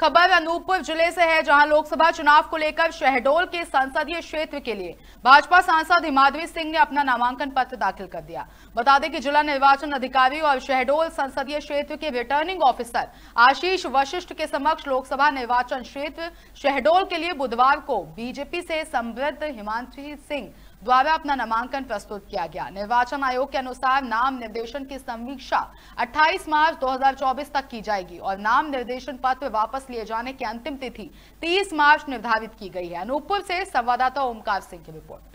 खबर अनूपपुर जिले से है जहां लोकसभा चुनाव को लेकर शहडोल के संसदीय क्षेत्र के लिए भाजपा सांसद हिमाद्री सिंह ने अपना नामांकन पत्र दाखिल कर दिया बता दें कि जिला निर्वाचन अधिकारी और शहडोल संसदीय क्षेत्र के रिटर्निंग ऑफिसर आशीष वशिष्ठ के समक्ष लोकसभा निर्वाचन क्षेत्र शहडोल के लिए बुधवार को बीजेपी से समृद्ध हिमांशी सिंह द्वारा अपना नामांकन प्रस्तुत किया गया निर्वाचन आयोग के अनुसार नाम निर्देशन की समीक्षा 28 मार्च 2024 तक की जाएगी और नाम निर्देशन पत्र वापस वापस लिए जाने की अंतिम तिथि 30 मार्च निर्धारित की गई है अनूपपुर से संवाददाता ओमकार सिंह की रिपोर्ट